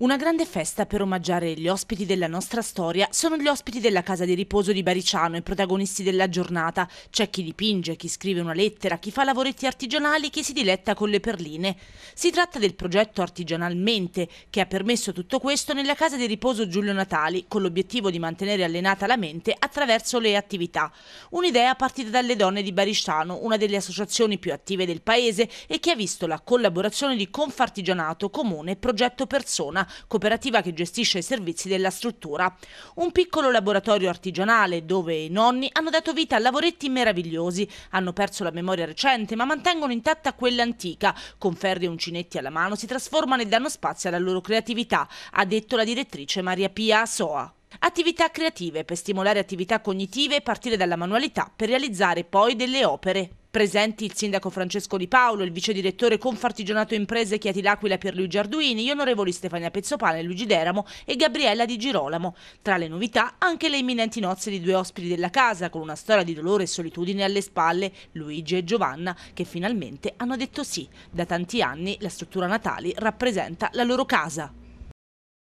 Una grande festa per omaggiare gli ospiti della nostra storia sono gli ospiti della casa di riposo di Bariciano, i protagonisti della giornata. C'è chi dipinge, chi scrive una lettera, chi fa lavoretti artigianali, chi si diletta con le perline. Si tratta del progetto Artigianalmente, che ha permesso tutto questo nella casa di riposo Giulio Natali, con l'obiettivo di mantenere allenata la mente attraverso le attività. Un'idea partita dalle donne di Bariciano, una delle associazioni più attive del paese e che ha visto la collaborazione di Confartigianato, Comune Progetto Persona cooperativa che gestisce i servizi della struttura. Un piccolo laboratorio artigianale dove i nonni hanno dato vita a lavoretti meravigliosi, hanno perso la memoria recente ma mantengono intatta quella antica, con ferri e uncinetti alla mano si trasformano e danno spazio alla loro creatività, ha detto la direttrice Maria Pia Asoa. Attività creative per stimolare attività cognitive e partire dalla manualità per realizzare poi delle opere. Presenti il sindaco Francesco Di Paolo, il vice direttore Confartigianato Imprese Chiati L'Aquila Luigi Arduini, gli onorevoli Stefania Pezzopane, Luigi Deramo e Gabriella Di Girolamo. Tra le novità anche le imminenti nozze di due ospiti della casa con una storia di dolore e solitudine alle spalle, Luigi e Giovanna, che finalmente hanno detto sì. Da tanti anni la struttura Natali rappresenta la loro casa.